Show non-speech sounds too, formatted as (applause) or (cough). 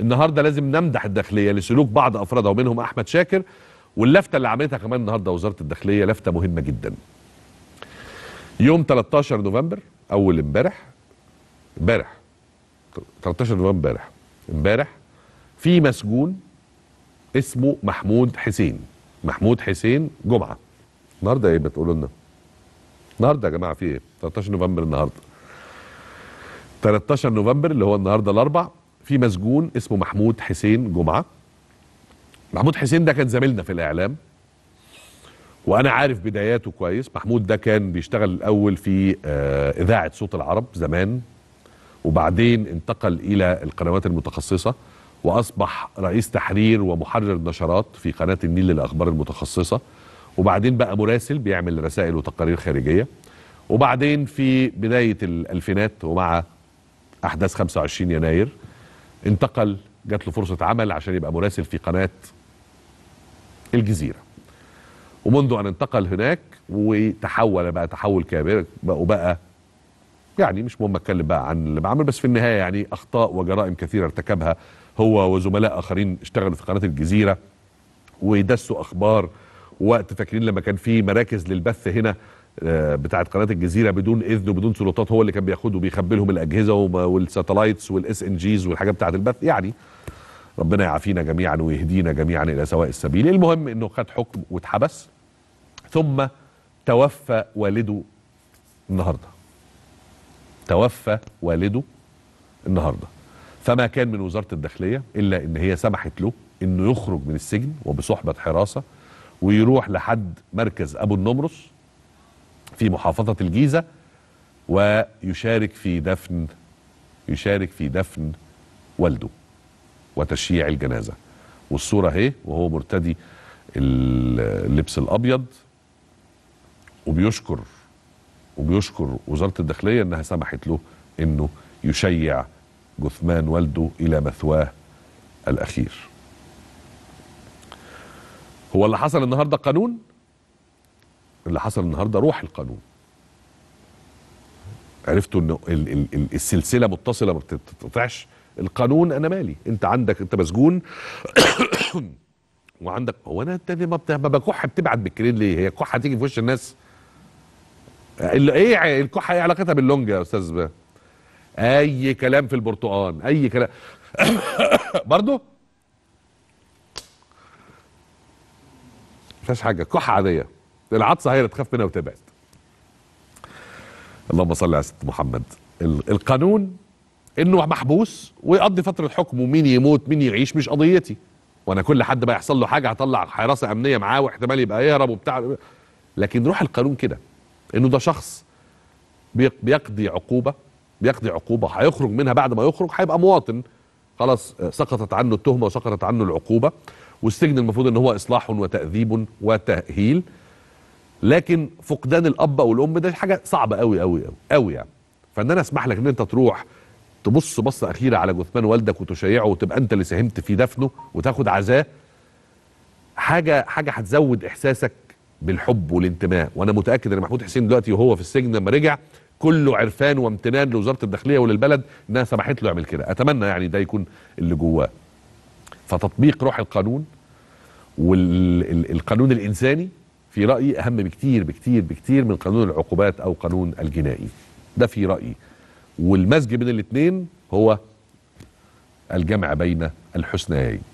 النهارده لازم نمدح الداخليه لسلوك بعض افرادها ومنهم احمد شاكر واللافته اللي عملتها كمان النهارده وزاره الداخليه لافته مهمه جدا. يوم 13 نوفمبر اول امبارح امبارح 13 نوفمبر امبارح امبارح في مسجون اسمه محمود حسين محمود حسين جمعه النهارده ايه بتقولوا لنا النهارده يا جماعه في ايه 13 نوفمبر النهارده 13 نوفمبر اللي هو النهارده الاربع في مسجون اسمه محمود حسين جمعه محمود حسين ده كان زميلنا في الاعلام وانا عارف بداياته كويس محمود ده كان بيشتغل الاول في آه، اذاعه صوت العرب زمان وبعدين انتقل الى القنوات المتخصصه واصبح رئيس تحرير ومحرر نشرات في قناه النيل للاخبار المتخصصه وبعدين بقى مراسل بيعمل رسائل وتقارير خارجيه وبعدين في بدايه الالفينات ومع احداث 25 يناير انتقل جات له فرصه عمل عشان يبقى مراسل في قناه الجزيره ومنذ ان انتقل هناك وتحول بقى تحول كبير بقوا بقى يعني مش مهم اتكلم بقى عن اللي بعمل بس في النهايه يعني اخطاء وجرائم كثيره ارتكبها هو وزملاء اخرين اشتغلوا في قناه الجزيره ودسوا اخبار وقت فاكرين لما كان في مراكز للبث هنا آه، بتاعت قناه الجزيره بدون اذن وبدون سلطات هو اللي كان بياخده وبيخبي لهم الاجهزه والساتلايتس والاس ان جيز والحاجات بتاعت البث يعني ربنا يعافينا جميعا ويهدينا جميعا الى سواء السبيل المهم انه خد حكم واتحبس ثم توفى والده النهارده توفى والده النهارده فما كان من وزاره الداخليه الا ان هي سمحت له انه يخرج من السجن وبصحبه حراسه ويروح لحد مركز ابو النمرس في محافظة الجيزة ويشارك في دفن يشارك في دفن والده وتشييع الجنازة والصورة اهي وهو مرتدي اللبس الأبيض وبيشكر وبيشكر وزارة الداخلية انها سمحت له انه يشيع جثمان والده الى مثواه الاخير هو اللي حصل النهارده قانون اللي حصل النهارده روح القانون عرفتوا ان السلسله متصله ما بتتقطعش القانون انا مالي انت عندك انت مسجون (coughs) وعندك هو انا ما بكح بتبعت بالكرين ليه هي الكحه تيجي في وش الناس ايه الكحه ايه علاقتها باللونج يا استاذ بقى اي كلام في البرتقال اي كلام (coughs) برضه ما حاجه كحه عاديه العطسه هي اللي تخاف منها وتبعد اللهم صل على سيدنا محمد القانون انه محبوس ويقضي فتره حكمه ومين يموت مين يعيش مش قضيتي وانا كل حد بقى يحصل له حاجه هطلع حراسه امنيه معاه واحتمال يبقى يهرب وبتاع لكن روح القانون كده انه ده شخص بيقضي عقوبه بيقضي عقوبه هيخرج منها بعد ما يخرج هيبقى مواطن خلاص سقطت عنه التهمه وسقطت عنه العقوبه والسجن المفروض ان هو اصلاح وتاديب وتاهيل لكن فقدان الاب او الام ده حاجه صعبه قوي قوي قوي قوي يعني فان انا اسمح لك ان انت تروح تبص بصه اخيره على جثمان والدك وتشيعه وتبقى انت اللي ساهمت في دفنه وتاخد عزاه حاجه حاجه هتزود احساسك بالحب والانتماء وانا متاكد ان محمود حسين دلوقتي وهو في السجن لما رجع كله عرفان وامتنان لوزاره الداخليه وللبلد انها سمحت له يعمل كده اتمنى يعني ده يكون اللي جواه فتطبيق روح القانون والقانون الانساني في رايي اهم بكتير بكتير بكتير من قانون العقوبات او قانون الجنائي ده في رايي والمزج بين الاثنين هو الجمع بين الحسنيين